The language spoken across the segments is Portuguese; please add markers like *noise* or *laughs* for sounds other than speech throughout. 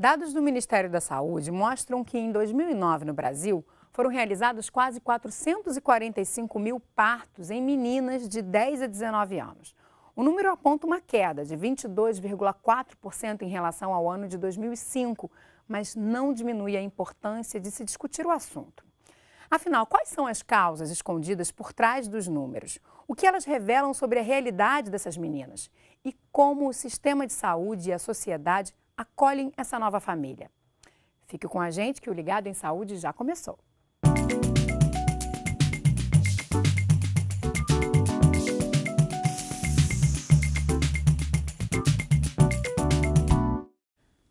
Dados do Ministério da Saúde mostram que em 2009 no Brasil foram realizados quase 445 mil partos em meninas de 10 a 19 anos. O número aponta uma queda de 22,4% em relação ao ano de 2005, mas não diminui a importância de se discutir o assunto. Afinal, quais são as causas escondidas por trás dos números? O que elas revelam sobre a realidade dessas meninas? E como o sistema de saúde e a sociedade acolhem essa nova família. Fique com a gente que o Ligado em Saúde já começou.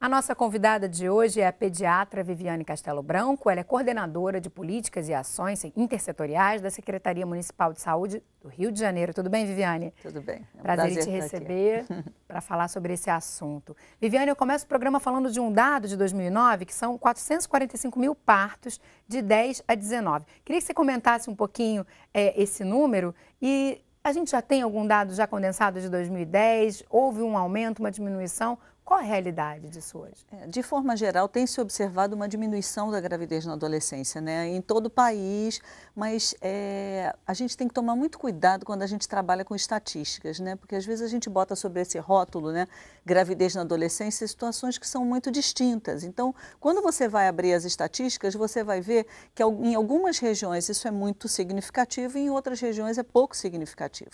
A nossa convidada de hoje é a pediatra Viviane Castelo Branco. Ela é coordenadora de políticas e ações intersetoriais da Secretaria Municipal de Saúde do Rio de Janeiro. Tudo bem, Viviane? Tudo bem. É um prazer, prazer te receber *laughs* para falar sobre esse assunto. Viviane, eu começo o programa falando de um dado de 2009, que são 445 mil partos de 10 a 19. Queria que você comentasse um pouquinho é, esse número e a gente já tem algum dado já condensado de 2010? Houve um aumento, uma diminuição? Qual a realidade disso hoje? É, de forma geral, tem se observado uma diminuição da gravidez na adolescência, né? Em todo o país, mas é, a gente tem que tomar muito cuidado quando a gente trabalha com estatísticas, né? Porque às vezes a gente bota sobre esse rótulo, né? Gravidez na adolescência, situações que são muito distintas. Então, quando você vai abrir as estatísticas, você vai ver que em algumas regiões isso é muito significativo e em outras regiões é pouco significativo.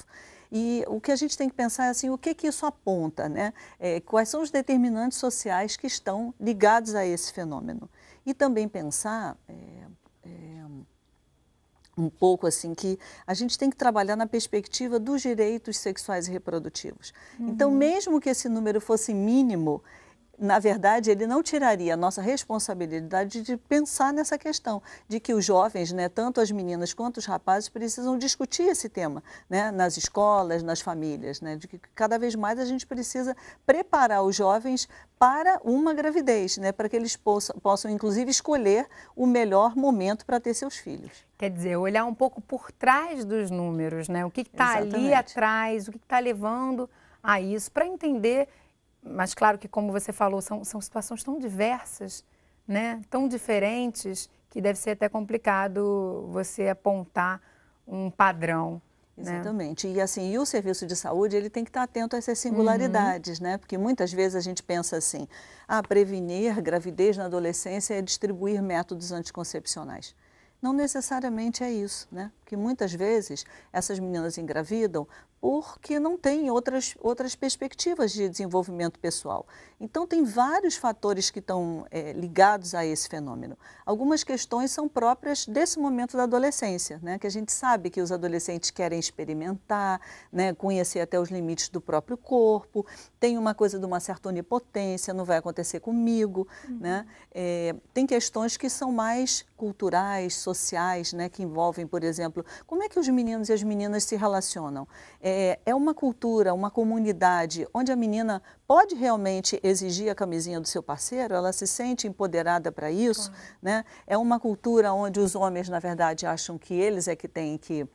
E o que a gente tem que pensar é assim, o que que isso aponta, né? É, quais são os determinantes sociais que estão ligados a esse fenômeno? E também pensar é, é, um pouco assim que a gente tem que trabalhar na perspectiva dos direitos sexuais e reprodutivos. Então, uhum. Então, mesmo que esse número fosse mínimo, na verdade, ele não tiraria a nossa responsabilidade de pensar nessa questão, de que os jovens, né, tanto as meninas quanto os rapazes, precisam discutir esse tema né, nas escolas, nas famílias, né, de que cada vez mais a gente precisa preparar os jovens para uma gravidez, né, para que eles possam, possam, inclusive, escolher o melhor momento para ter seus filhos. Quer dizer, olhar um pouco por trás dos números, né, o que está ali atrás, o que está levando a isso, para entender mas claro que, como você falou, são, são situações tão diversas, né? tão diferentes, que deve ser até complicado você apontar um padrão. Né? Exatamente. Né? E assim, e o serviço de saúde, ele tem que estar atento a essas uhum. singularidades, uhum. né? Porque muitas vezes a gente pensa assim: ah, prevenir gravidez na adolescência é distribuir métodos anticoncepcionais. Não necessariamente é isso, né? Porque muitas vezes essas meninas engravidam porque não tem outras, outras perspectivas de desenvolvimento pessoal. Então, tem vários fatores que estão é, ligados a esse fenômeno. Algumas questões são próprias desse momento da adolescência, né? que a gente sabe que os adolescentes querem experimentar, né? conhecer até os limites do próprio corpo, tem uma coisa de uma certa onipotência, não vai acontecer comigo. Uhum. Né? É, tem questões que são mais culturais, sociais, né? que envolvem, por exemplo, como é que os meninos e as meninas se relacionam? É, é uma cultura, uma comunidade onde a menina pode realmente exigir a camisinha do seu parceiro? Ela se sente empoderada para isso? Né? É uma cultura onde os homens, na verdade, acham que eles é que têm que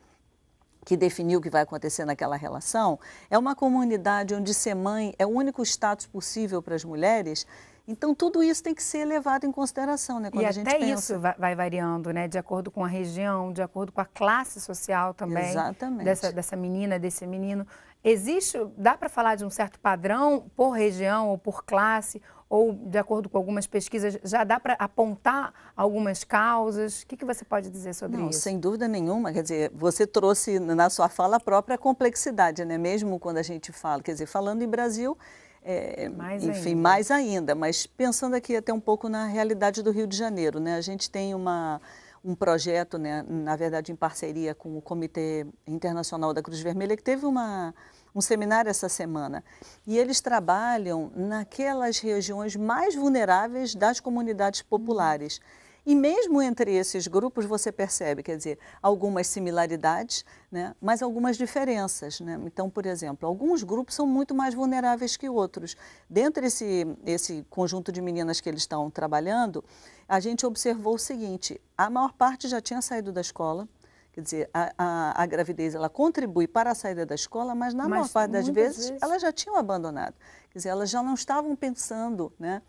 que definiu o que vai acontecer naquela relação, é uma comunidade onde ser mãe é o único status possível para as mulheres. Então, tudo isso tem que ser levado em consideração, né? Quando e a gente até pensa... isso vai variando, né? De acordo com a região, de acordo com a classe social também. Exatamente. Dessa, dessa menina, desse menino. Existe, dá para falar de um certo padrão por região ou por classe, ou de acordo com algumas pesquisas, já dá para apontar algumas causas? O que, que você pode dizer sobre Não, isso? Sem dúvida nenhuma, quer dizer, você trouxe na sua fala a própria complexidade, né? mesmo quando a gente fala, quer dizer, falando em Brasil, é, mais enfim, ainda. mais ainda, mas pensando aqui até um pouco na realidade do Rio de Janeiro, né? a gente tem uma um projeto, né, na verdade em parceria com o Comitê Internacional da Cruz Vermelha, que teve uma, um seminário essa semana. E eles trabalham naquelas regiões mais vulneráveis das comunidades populares. Uhum. E mesmo entre esses grupos você percebe, quer dizer, algumas similaridades, né, mas algumas diferenças. Né? Então, por exemplo, alguns grupos são muito mais vulneráveis que outros. Dentro desse esse conjunto de meninas que eles estão trabalhando, a gente observou o seguinte: a maior parte já tinha saído da escola. Quer dizer, a, a, a gravidez ela contribui para a saída da escola, mas na mas maior parte das vezes, vezes elas já tinham abandonado. Quer dizer, elas já não estavam pensando né,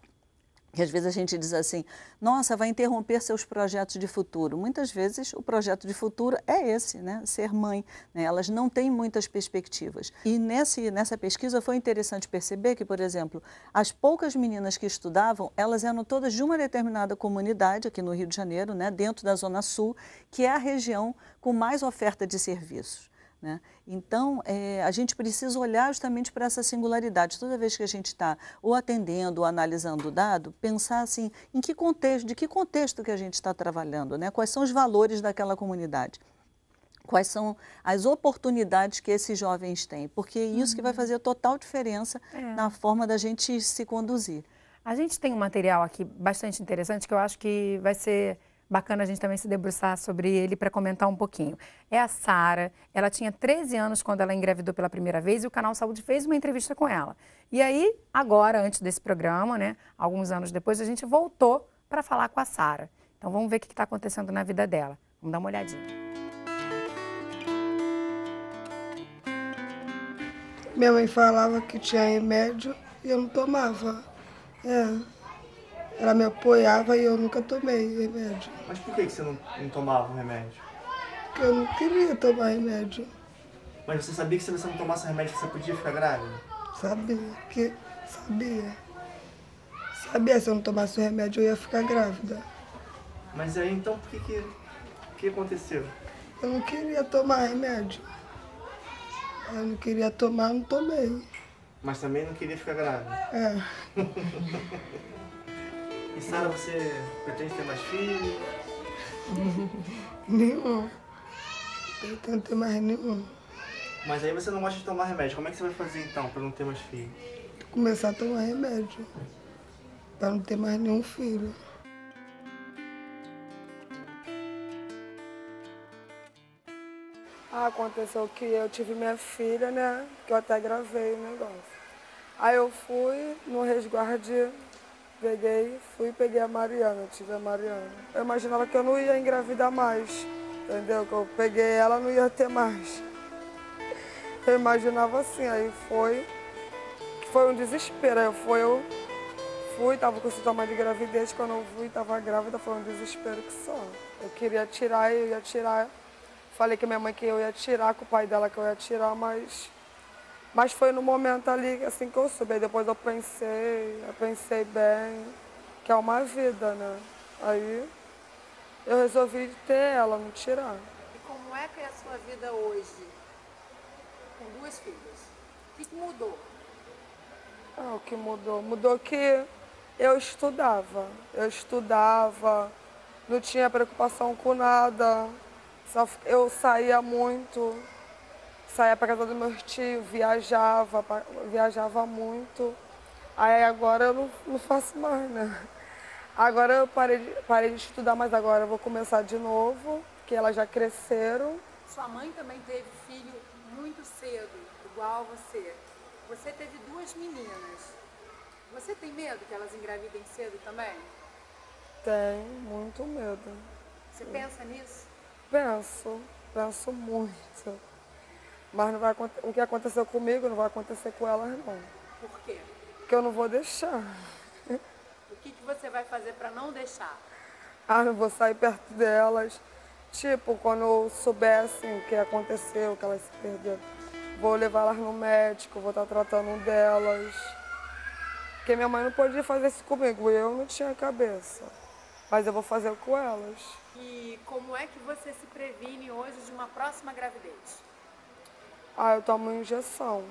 que às vezes a gente diz assim, nossa, vai interromper seus projetos de futuro. Muitas vezes o projeto de futuro é esse, né? ser mãe. Né? Elas não têm muitas perspectivas. E nesse, nessa pesquisa foi interessante perceber que, por exemplo, as poucas meninas que estudavam, elas eram todas de uma determinada comunidade aqui no Rio de Janeiro, né? dentro da Zona Sul, que é a região com mais oferta de serviços. Né? Então, é, a gente precisa olhar justamente para essa singularidade. Toda vez que a gente está ou atendendo ou analisando o dado, pensar assim, em que contexto, de que contexto que a gente está trabalhando, né? quais são os valores daquela comunidade. Quais são as oportunidades que esses jovens têm? Porque é isso uhum. que vai uhum. fazer total diferença é. na forma da gente se conduzir. A gente tem um material aqui bastante interessante que eu acho que vai ser bacana a gente também se debruçar sobre ele para comentar um pouquinho. É a Sara, ela tinha 13 anos quando ela engravidou pela primeira vez e o Canal Saúde fez uma entrevista com ela. E aí, agora, antes desse programa, né, alguns anos depois, a gente voltou para falar com a Sara. Então vamos ver o que está acontecendo na vida dela. Vamos dar uma olhadinha. Minha mãe falava que tinha remédio e eu não tomava. É. Ela me apoiava e eu nunca tomei remédio. Mas por que, que você não, não tomava o remédio? Porque eu não queria tomar remédio. Mas você sabia que se você não tomasse remédio você podia ficar grávida? Sabia, que sabia. Sabia se eu não tomasse o remédio eu ia ficar grávida. Mas aí então por que que, que aconteceu? Eu não queria tomar remédio. Eu não queria tomar, não tomei. Mas também não queria ficar grávida? É. *laughs* E Sara, você pretende ter mais filhos? nenhum. Não pretendo ter mais nenhum. Mas aí você não gosta de tomar remédio. Como é que você vai fazer então para não ter mais filhos? Começar a tomar remédio. Para não ter mais nenhum filho. Ah, aconteceu que eu tive minha filha, né? Que eu até gravei o negócio. Aí eu fui no resguardo Peguei, fui peguei a Mariana, tive a Mariana. Eu imaginava que eu não ia engravidar mais, entendeu? Que eu peguei ela, não ia ter mais. Eu imaginava assim, aí foi, foi um desespero, aí foi eu fui, tava com sintoma de gravidez, quando eu fui, tava grávida, foi um desespero que só. Eu queria tirar, eu ia tirar. Falei que minha mãe que eu ia tirar, com o pai dela que eu ia tirar, mas mas foi no momento ali assim que eu subi. Aí depois eu pensei, eu pensei bem, que é uma vida, né? Aí eu resolvi ter ela, não tirar. E como é que é a sua vida hoje? Com duas filhas. O que mudou? Ah, o que mudou? Mudou que eu estudava. Eu estudava, não tinha preocupação com nada. Só eu saía muito saía para casa do meu tio, viajava, viajava muito. Aí agora eu não, não faço mais, né? Agora eu parei, parei de estudar, mas agora eu vou começar de novo, que elas já cresceram. Sua mãe também teve filho muito cedo, igual você. Você teve duas meninas. Você tem medo que elas engravidem cedo também? Tem, muito medo. Você pensa nisso? Penso, penso muito. Mas não vai, o que aconteceu comigo não vai acontecer com elas, não. Por quê? Porque eu não vou deixar. O que, que você vai fazer para não deixar? Ah, não vou sair perto delas. Tipo, quando soubessem o que aconteceu, que elas se perderam, vou levar elas no médico, vou estar tratando delas. Porque minha mãe não podia fazer isso comigo, eu não tinha cabeça. Mas eu vou fazer com elas. E como é que você se previne hoje de uma próxima gravidez? Ah, eu tomo injeção.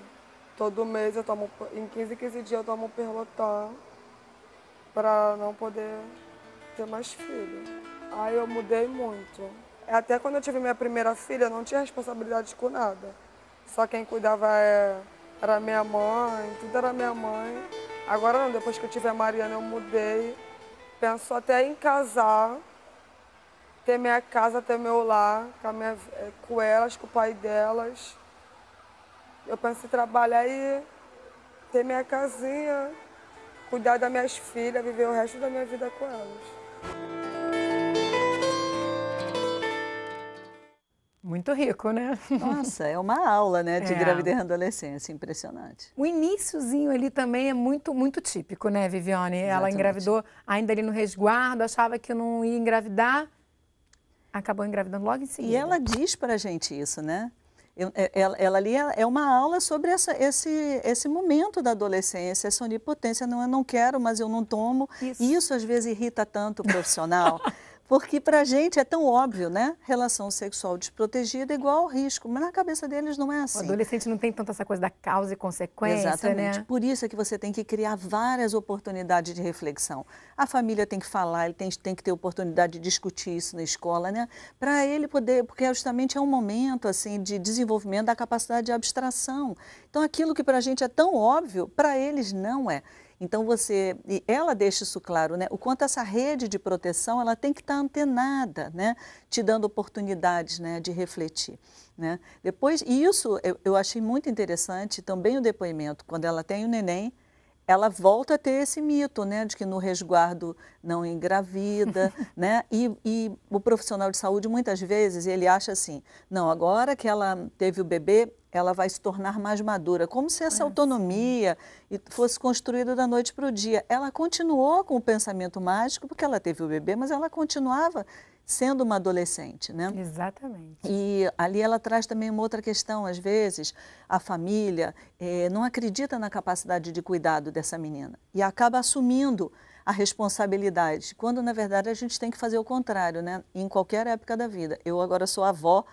Todo mês eu tomo, em 15, 15 dias eu tomo Perlotan para não poder ter mais filho. Aí eu mudei muito. Até quando eu tive minha primeira filha, eu não tinha responsabilidade com nada. Só quem cuidava é, era minha mãe, tudo era minha mãe. Agora não, depois que eu tive a Mariana eu mudei. Penso até em casar, ter minha casa, ter meu lar, com, minha, eh, com elas, com o pai delas. Eu penso em trabalhar e ter minha casinha, cuidar das minhas filhas, viver o resto da minha vida com elas. Muito rico, né? Nossa, é uma aula, né, de é. gravidez na adolescência, impressionante. O iníciozinho ali também é muito, muito típico, né, Viviane? Exatamente. Ela engravidou ainda ali no resguardo, achava que não ia engravidar, acabou engravidando logo em seguida. E ela diz pra gente isso, né? É, ela, ela, ali é, é uma aula sobre essa, esse, esse momento da adolescência, essa onipotência, não, eu não quero, mas eu não tomo. Isso, Isso às vezes irrita tanto o profissional. *laughs* Porque para a gente é tão óbvio, né? Relação sexual desprotegida é igual ao risco, mas na cabeça deles não é assim. O adolescente não tem tanta essa coisa da causa e consequência, né? Exatamente. Né? Por isso é que você tem que criar várias oportunidades de reflexão. A família tem que falar, ele tem, tem que ter oportunidade de discutir isso na escola, né? Para ele poder, porque justamente é um momento assim de desenvolvimento da capacidade de abstração. Então aquilo que para a gente é tão óbvio, para eles não é. Então você, e ela deixa isso claro, né? O quanto essa rede de proteção ela tem que estar tá antenada, né? Te dando oportunidades, né? De refletir, né? Depois, e isso eu, eu achei muito interessante também o depoimento quando ela tem o neném ela volta a ter esse mito, né, de que no resguardo não engravida, *laughs* né, e, e, o profissional de saúde muitas vezes ele acha assim, não, agora que ela teve o bebê, ela vai se tornar mais madura, como se essa autonomia fosse construída da noite para o dia. Ela continuou com o pensamento mágico, porque ela teve o bebê, mas ela continuava sendo uma adolescente, né? Exatamente. E ali ela traz também uma outra questão, às vezes a família eh, não acredita na capacidade de cuidado dessa menina e acaba assumindo a responsabilidade, quando na verdade a gente tem que fazer o contrário, né? Em qualquer época da vida. Eu agora sou avó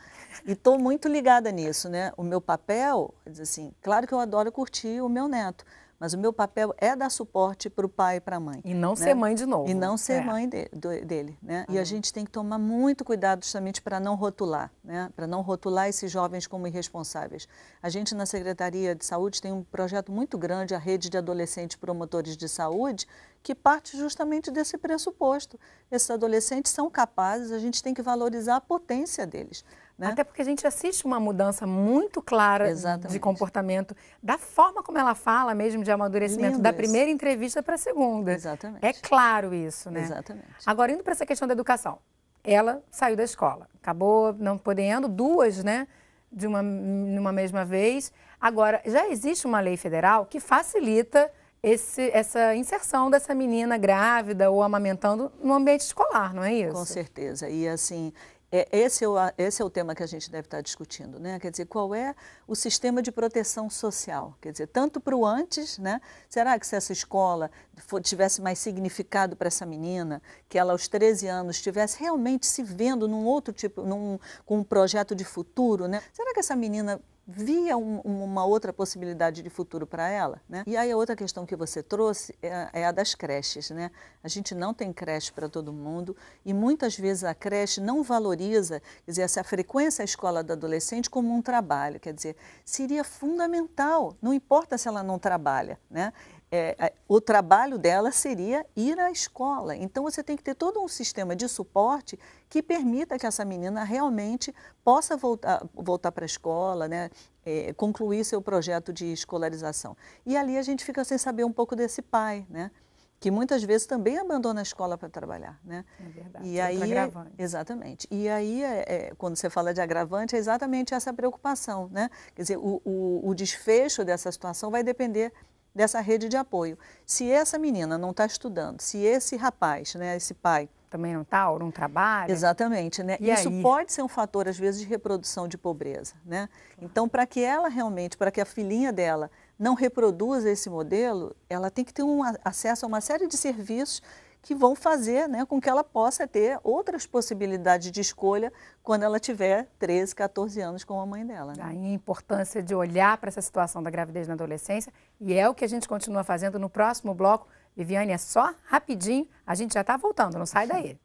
e estou muito ligada nisso, né? O meu papel, assim, claro que eu adoro curtir o meu neto, mas o meu papel é dar suporte para o pai e para a mãe. E não né? ser mãe de novo. E não ser é. mãe de, do, dele. Né? E a uhum. gente tem que tomar muito cuidado justamente para não rotular, né? para não rotular esses jovens como irresponsáveis. A gente na Secretaria de Saúde tem um projeto muito grande, a Rede de Adolescentes Promotores de Saúde, que parte justamente desse pressuposto. Esses adolescentes são capazes, a gente tem que valorizar a potência deles. Né? Até porque a gente assiste uma mudança muito clara Exatamente. de comportamento, da forma como ela fala mesmo de amadurecimento, Lindo da isso. primeira entrevista para a segunda. Exatamente. É claro isso, né? Exatamente. Agora, indo para essa questão da educação. Ela saiu da escola, acabou não podendo, duas, né? De uma, numa mesma vez. Agora, já existe uma lei federal que facilita esse, essa inserção dessa menina grávida ou amamentando no ambiente escolar, não é isso? Com certeza. E assim, é, esse, é o, esse é o tema que a gente deve estar discutindo, né? Quer dizer, qual é o sistema de proteção social? Quer dizer, tanto para o antes, né? Será que se essa escola for, tivesse mais significado para essa menina, que ela aos 13 anos estivesse realmente se vendo num outro tipo, num, com um projeto de futuro, né? Será que essa menina via um, uma outra possibilidade de futuro para ela, né? E aí a outra questão que você trouxe é, é a das creches, né? A gente não tem creche para todo mundo e muitas vezes a creche não valoriza, quer dizer, essa frequência à escola do adolescente como um trabalho, quer dizer, seria fundamental, não importa se ela não trabalha, né? É, é, o trabalho dela seria ir à escola. Então você tem que ter todo um sistema de suporte que permita que essa menina realmente possa voltar, voltar para a escola, né? É, concluir seu projeto de escolarização. E ali a gente fica sem saber um pouco desse pai, né? que muitas vezes também abandona a escola para trabalhar, né? É verdade. E aí, é agravante. exatamente. E aí, é, é, quando você fala de agravante, é exatamente essa preocupação, né? Quer dizer, o, o, o desfecho dessa situação vai depender dessa rede de apoio. Se essa menina não está estudando, se esse rapaz, né, esse pai, também não está ou não trabalha. Exatamente, né? E Isso aí? pode ser um fator, às vezes, de reprodução de pobreza, né? Então, para que ela realmente, para que a filhinha dela não reproduza esse modelo, ela tem que ter um acesso a uma série de serviços que vão fazer né, com que ela possa ter outras possibilidades de escolha quando ela tiver 13, 14 anos com a mãe dela. Né? a importância de olhar para essa situação da gravidez na adolescência e é o que a gente continua fazendo no próximo bloco. Viviane, é só rapidinho, a gente já está voltando, não sai daí.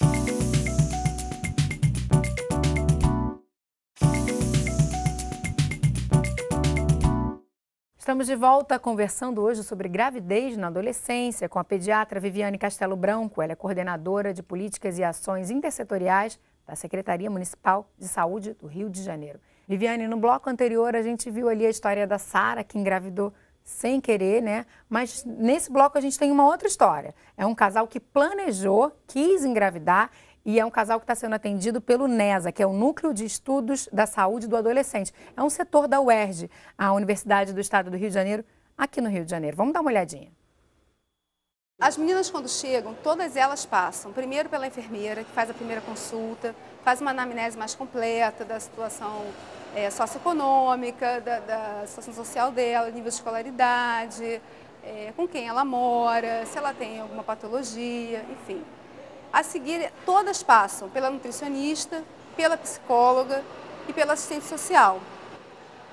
Música *laughs* Estamos de volta conversando hoje sobre gravidez na adolescência com a pediatra Viviane Castelo Branco. Ela é coordenadora de políticas e ações intersetoriais da Secretaria Municipal de Saúde do Rio de Janeiro. Viviane, no bloco anterior a gente viu ali a história da Sara que engravidou sem querer, né? Mas nesse bloco a gente tem uma outra história. É um casal que planejou, quis engravidar e é um casal que está sendo atendido pelo NESA, que é o Núcleo de Estudos da Saúde do Adolescente. É um setor da UERJ, a Universidade do Estado do Rio de Janeiro, aqui no Rio de Janeiro. Vamos dar uma olhadinha. As meninas, quando chegam, todas elas passam primeiro pela enfermeira, que faz a primeira consulta, faz uma anamnese mais completa da situação é, socioeconômica, da, da, situação social dela, nível de escolaridade, é, com quem ela mora, se ela tem alguma patologia, enfim. A seguir, todas passam pela nutricionista, pela psicóloga e pela assistente social.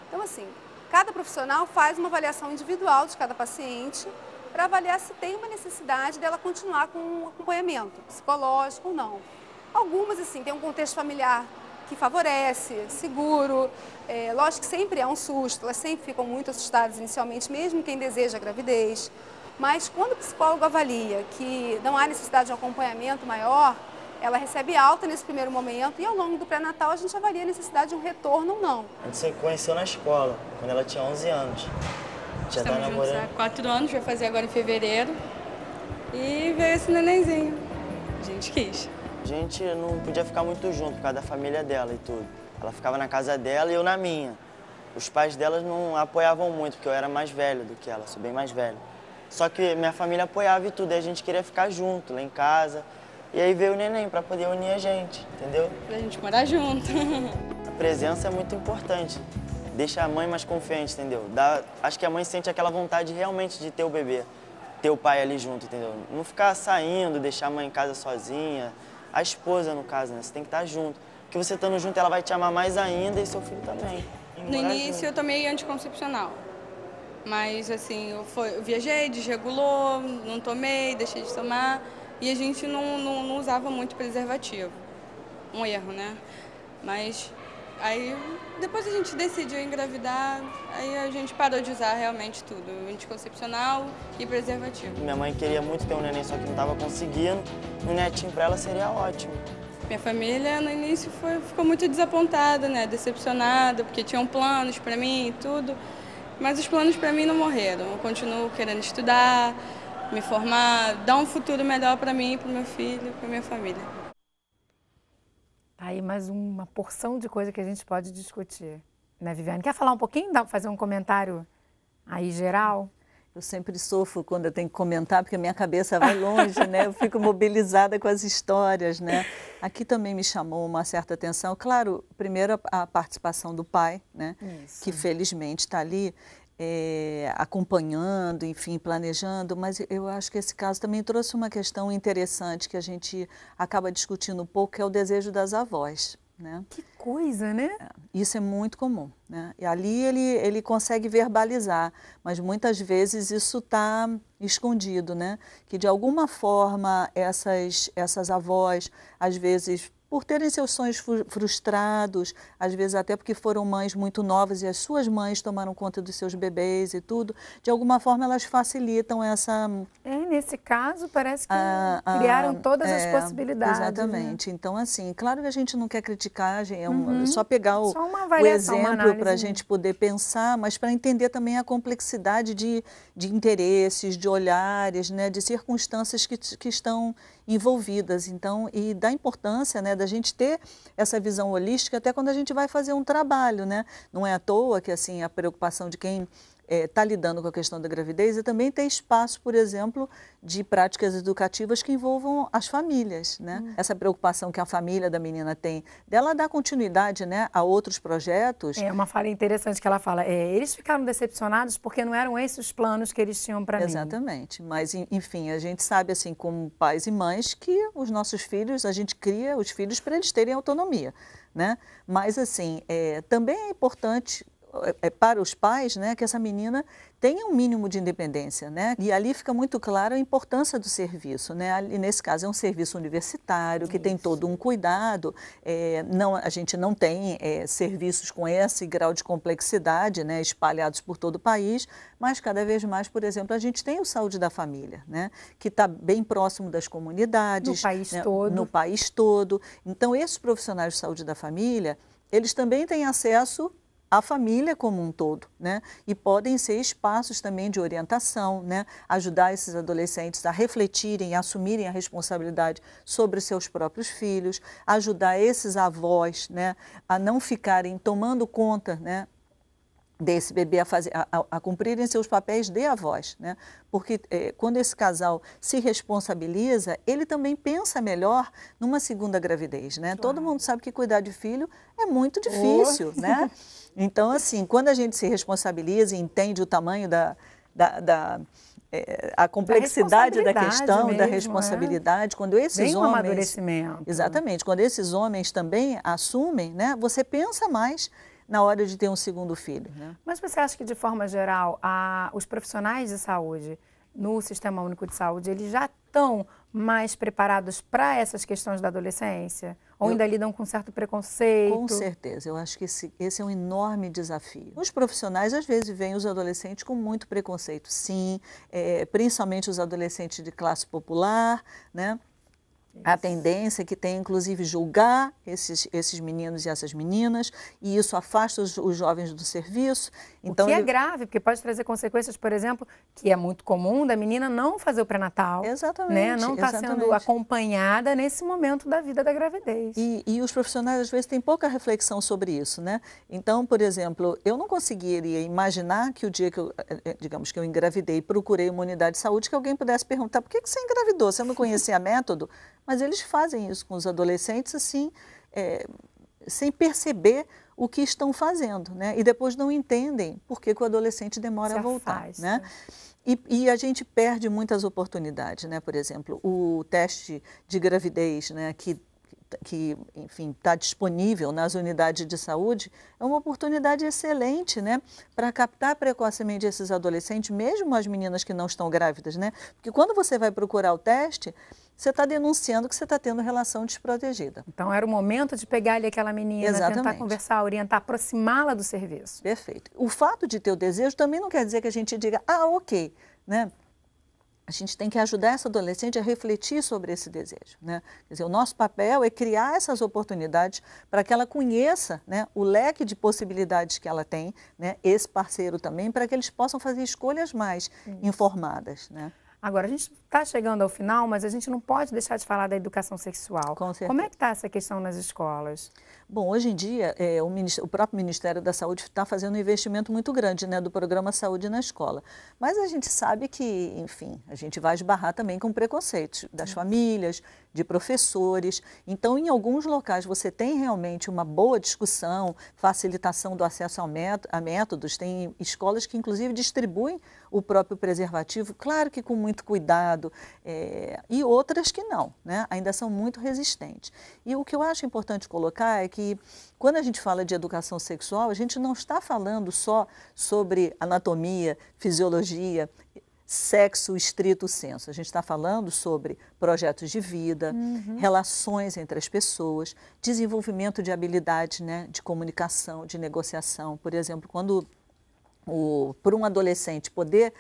Então, assim, cada profissional faz uma avaliação individual de cada paciente para avaliar se tem uma necessidade dela continuar com um acompanhamento psicológico ou não. Algumas, assim, tem um contexto familiar que favorece, seguro. É, lógico que sempre há é um susto, elas sempre ficam muito assustadas inicialmente, mesmo quem deseja a gravidez. Mas quando o psicólogo avalia que não há necessidade de um acompanhamento maior, ela recebe alta nesse primeiro momento e ao longo do pré-natal a gente avalia a necessidade de um retorno ou não. A gente se conheceu na escola, quando ela tinha 11 anos. Já tá Estamos tá namorando. juntos há 4 anos, vai fazer agora em fevereiro. E veio esse nenenzinho. A gente quis. A gente não podia ficar muito junto por causa da família dela e tudo. Ela ficava na casa dela e eu na minha. Os pais delas não apoiavam muito, porque eu era mais velho do que ela, sou bem mais velho. Só que minha família apoiava e tudo, e a gente queria ficar junto lá em casa. E aí veio o neném para poder unir a gente, entendeu? Pra gente morar junto. *laughs* a presença é muito importante. Deixa a mãe mais confiante, entendeu? Dá, acho que a mãe sente aquela vontade realmente de ter o bebê, ter o pai ali junto, entendeu? Não ficar saindo, deixar a mãe em casa sozinha. A esposa, no caso, né? Você tem que estar tá junto. Porque você estando junto, ela vai te amar mais ainda e seu filho também. No início, junto. eu tomei anticoncepcional. Mas assim, eu, foi, eu viajei, desregulou, não tomei, deixei de tomar. E a gente não, não, não usava muito preservativo. Um erro, né? Mas aí depois a gente decidiu engravidar, aí a gente parou de usar realmente tudo, anticoncepcional e preservativo. Minha mãe queria muito ter um neném, só que não estava conseguindo. Um netinho para ela seria ótimo. Minha família no início foi, ficou muito desapontada, né, decepcionada, porque tinham planos para mim e tudo. Mas os planos para mim não morreram. Eu continuo querendo estudar, me formar, dar um futuro melhor para mim, para o meu filho, para minha família. Aí mais uma porção de coisa que a gente pode discutir, né, Viviane? Quer falar um pouquinho, fazer um comentário aí geral? Eu sempre sofro quando eu tenho que comentar, porque a minha cabeça vai longe, né? Eu fico mobilizada com as histórias, né? Aqui também me chamou uma certa atenção. Claro, primeiro a participação do pai, né? Isso. Que felizmente está ali. É, acompanhando, enfim, planejando, mas eu acho que esse caso também trouxe uma questão interessante que a gente acaba discutindo um pouco, que é o desejo das avós. Né? Que coisa, né? É, isso é muito comum. Né? E ali ele, ele consegue verbalizar, mas muitas vezes isso está escondido, né? Que de alguma forma essas, essas avós, às vezes por terem seus sonhos frustrados, às vezes até porque foram mães muito novas e as suas mães tomaram conta dos seus bebês e tudo, de alguma forma elas facilitam essa. É, nesse caso, parece que ah, ah criaram ah, todas é, as possibilidades. Né? Exatamente. Né? Então, assim, claro que a gente não quer criticar, é uhum. só pegar o, só o exemplo para a gente poder pensar, mas para entender também a complexidade de, de interesses, de olhares, né, de circunstâncias que, que estão envolvidas. Então, e da importância né, da gente ter essa visão holística até quando a gente vai fazer um trabalho. Né? Não é à toa que assim a preocupação de quem está é, tá lidando com a questão da gravidez e também ter espaço, por exemplo, de práticas educativas que envolvam as famílias, né? Hum. Essa preocupação que a família da menina tem, dela dar continuidade, né, a outros projetos. É uma fala interessante que ela fala. É, eles ficaram decepcionados porque não eram esses os planos que eles tinham para mim. Exatamente. Mas enfim, a gente sabe assim, como pais e mães, que os nossos filhos, a gente cria os filhos para eles terem autonomia, né? Mas assim, é, também é importante é, é, para os pais, né, que essa menina tenha um mínimo de independência, né? E ali fica muito clara a importância do serviço, né? E nesse caso é um serviço universitário que Isso. tem todo um cuidado. É, não, a gente não tem é, serviços com esse grau de complexidade, né? Espalhados por todo o país, mas cada vez mais, por exemplo, a gente tem o saúde da família, né? Que está bem próximo das comunidades, no país né? todo, no país todo. Então esses profissionais de saúde da família eles também têm acesso a família como um todo, né? E podem ser espaços também de orientação, né? Ajudar esses adolescentes a refletirem, a assumirem a responsabilidade sobre os seus próprios filhos, ajudar esses avós, né? A não ficarem tomando conta, né? desse bebê a, fazer, a, a, cumprirem seus papéis de avós, né? Porque é, quando esse casal se responsabiliza, ele também pensa melhor numa segunda gravidez, né? Claro. Todo mundo sabe que cuidar de filho é muito difícil, oh. né? *laughs* Então, assim, quando a gente se responsabiliza e entende o tamanho da, da, da é, a complexidade da, da questão, mesmo, da é. responsabilidade, é? quando esses Vem homens. amadurecimento. Exatamente, quando esses homens também assumem, né, você pensa mais na hora de ter um segundo filho. Né? Mas você acha que, de forma geral, a, os profissionais de saúde no Sistema Único de Saúde, eles já estão mais preparados para essas questões da adolescência? Ou eu... ainda lidam com certo preconceito? Com certeza, eu acho que esse, esse é um enorme desafio. Os profissionais, às vezes, veem os adolescentes com muito preconceito, sim, é, principalmente os adolescentes de classe popular, né? A tendência é que tem, inclusive, julgar esses, esses meninos e essas meninas, e isso afasta os, os jovens do serviço. Então, o que é ele... é grave, porque pode trazer consequências, por exemplo, que é muito comum da menina não fazer o pré-natal. Né? Exatamente. Né? Não está sendo acompanhada nesse momento da vida da gravidez. E, e, os profissionais, às vezes, têm pouca reflexão sobre isso. Né? Então, por exemplo, eu não conseguiria imaginar que o dia que eu, eh, eh, digamos, que eu engravidei e procurei uma unidade de saúde, que alguém pudesse perguntar por que, que você engravidou? Você não conhecia *laughs* método? Mas eles fazem isso com os adolescentes assim, é, sem perceber o que estão fazendo, né? E depois não entendem por que, que o adolescente demora Se a voltar, afasta. né? E, e, a gente perde muitas oportunidades, né? Por exemplo, o teste de gravidez, né? Que, que enfim, está disponível nas unidades de saúde, é uma oportunidade excelente, né? Para captar precocemente esses adolescentes, mesmo as meninas que não estão grávidas, né? Porque quando você vai procurar o teste, você está denunciando que você está tendo relação desprotegida. Então era o momento de pegar ali aquela menina, Exatamente. tentar conversar, orientar, aproximá-la do serviço. Perfeito. O fato de ter o desejo também não quer dizer que a gente diga, ah, ok, né? A gente tem que ajudar essa adolescente a refletir sobre esse desejo. Né? Quer dizer, o nosso papel é criar essas oportunidades para que ela conheça né, o leque de possibilidades que ela tem, né, esse parceiro também, para que eles possam fazer escolhas mais informadas. Né? Agora, a gente está chegando ao final, mas a gente não pode deixar de falar da educação sexual. Com certeza. Como é que está essa questão nas escolas? Bom, hoje em dia, é, o, o, próprio Ministério da Saúde está fazendo um investimento muito grande né, do programa Saúde na Escola. Mas a gente sabe que, enfim, a gente vai esbarrar também com preconceitos das hum. famílias, de professores. Então, em alguns locais, você tem realmente uma boa discussão, facilitação do acesso a métodos. Tem escolas que, inclusive, distribuem o próprio preservativo, claro que com muito cuidado, é, e outras que não, né? ainda são muito resistentes. E o que eu acho importante colocar é que, quando a gente fala de educação sexual, a gente não está falando só sobre anatomia, fisiologia, sexo estrito senso. A gente está falando sobre projetos de vida, uhum. relações entre as pessoas, desenvolvimento de habilidades né, de comunicação, de negociação. Por exemplo, quando para um adolescente poder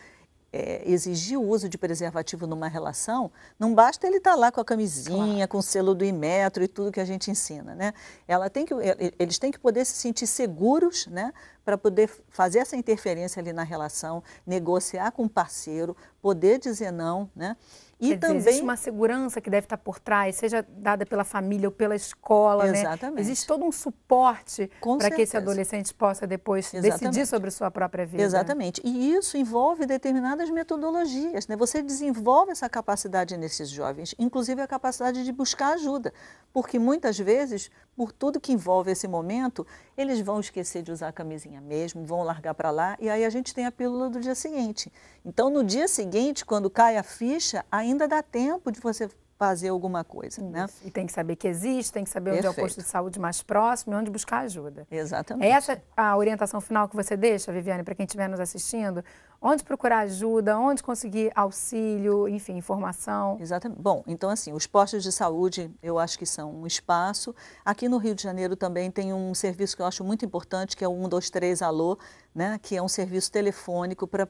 é, exigir o uso de preservativo numa relação, não basta ele estar tá lá com a camisinha, claro. com o selo do Imetro e tudo que a gente ensina, né? Ela tem que, eles têm que poder se sentir seguros, né? Para poder fazer essa interferência ali na relação, negociar com o parceiro, poder dizer não, né? E Quer também dizer, existe uma segurança que deve estar tá por trás, seja dada pela família ou pela escola, né? Exatamente. Né? Existe todo um suporte para que esse adolescente possa depois Exatamente. decidir sobre sua própria vida. Exatamente. E isso envolve determinadas metodologias, né? Você desenvolve essa capacidade nesses jovens, inclusive a capacidade de buscar ajuda, porque muitas vezes por tudo que envolve esse momento, eles vão esquecer de usar a camisinha mesmo, vão largar para lá e aí a gente tem a pílula do dia seguinte. Então, no dia seguinte, quando cai a ficha, ainda dá tempo de você fazer alguma coisa, né? Isso. né? E tem que saber que existe, tem que saber Perfeito. onde é o posto de saúde mais próximo e onde buscar ajuda. Exatamente. Essa é a orientação final que você deixa, Viviane, para quem estiver nos assistindo, onde procurar ajuda, onde conseguir auxílio, enfim, informação. Exatamente. Bom, então assim, os postos de saúde eu acho que são um espaço. Aqui no Rio de Janeiro também tem um serviço que eu acho muito importante, que é o 123 Alô, né, que é um serviço telefônico para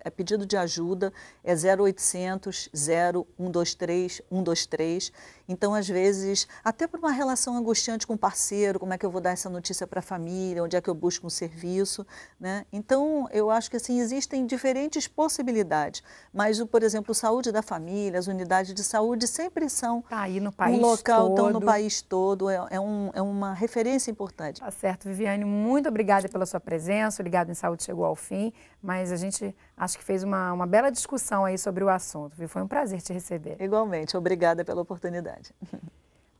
é pedido de ajuda, é 0800 0123 123. Então, às vezes, até para uma relação angustiante com o parceiro, como é que eu vou dar essa notícia para a família, onde é que eu busco um serviço. Né? Então, eu acho que assim, existem diferentes possibilidades, mas, por exemplo, saúde da família, as unidades de saúde sempre são tá aí no país um local, todo. estão no país todo, é, é, um, é uma referência importante. Tá certo, Viviane, muito obrigada pela sua presença nosso Ligado em Saúde chegou ao fim, mas a gente acho que fez uma, uma bela discussão aí sobre o assunto, viu? Foi um prazer te receber. Igualmente, obrigada pela oportunidade.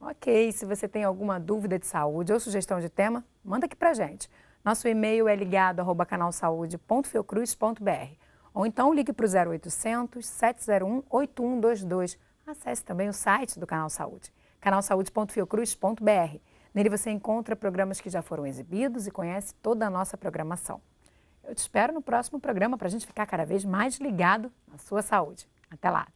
Ok, se você tem alguma dúvida de saúde ou sugestão de tema, manda aqui pra gente. Nosso e-mail é ligado arroba canalsaude.fiocruz.br ou então ligue para o 0800 701 8122. Acesse também o site do Canal Saúde, canalsaude.fiocruz.br. Nele você encontra programas que já foram exibidos e conhece toda a nossa programação. Eu te espero no próximo programa para a gente ficar cada vez mais ligado à sua saúde. Até lá!